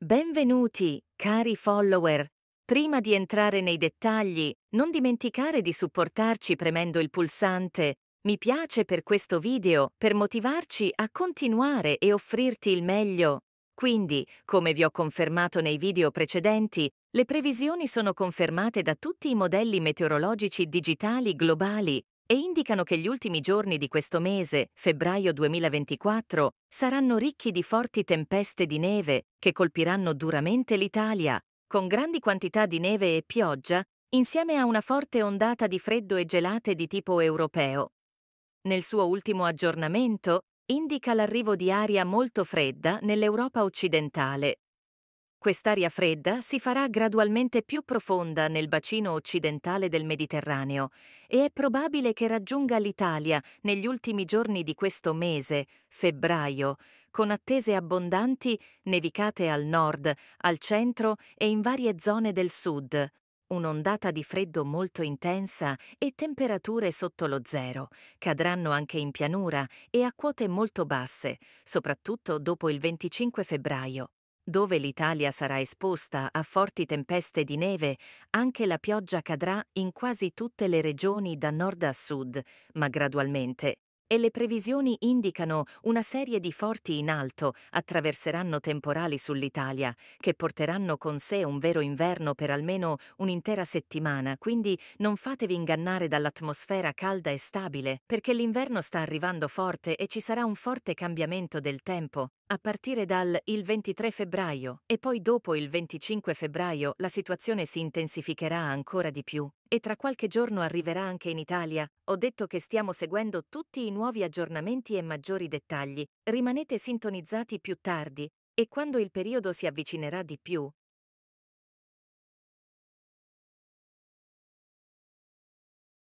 Benvenuti, cari follower. Prima di entrare nei dettagli, non dimenticare di supportarci premendo il pulsante mi piace per questo video per motivarci a continuare e offrirti il meglio. Quindi, come vi ho confermato nei video precedenti, le previsioni sono confermate da tutti i modelli meteorologici digitali globali e indicano che gli ultimi giorni di questo mese, febbraio 2024, saranno ricchi di forti tempeste di neve che colpiranno duramente l'Italia, con grandi quantità di neve e pioggia, insieme a una forte ondata di freddo e gelate di tipo europeo. Nel suo ultimo aggiornamento, indica l'arrivo di aria molto fredda nell'Europa occidentale, Quest'aria fredda si farà gradualmente più profonda nel bacino occidentale del Mediterraneo e è probabile che raggiunga l'Italia negli ultimi giorni di questo mese, febbraio, con attese abbondanti nevicate al nord, al centro e in varie zone del sud. Un'ondata di freddo molto intensa e temperature sotto lo zero cadranno anche in pianura e a quote molto basse, soprattutto dopo il 25 febbraio dove l'Italia sarà esposta a forti tempeste di neve, anche la pioggia cadrà in quasi tutte le regioni da nord a sud, ma gradualmente, e le previsioni indicano una serie di forti in alto attraverseranno temporali sull'Italia, che porteranno con sé un vero inverno per almeno un'intera settimana, quindi non fatevi ingannare dall'atmosfera calda e stabile, perché l'inverno sta arrivando forte e ci sarà un forte cambiamento del tempo, a partire dal il 23 febbraio e poi dopo il 25 febbraio la situazione si intensificherà ancora di più e tra qualche giorno arriverà anche in Italia, ho detto che stiamo seguendo tutti i nuovi aggiornamenti e maggiori dettagli, rimanete sintonizzati più tardi, e quando il periodo si avvicinerà di più,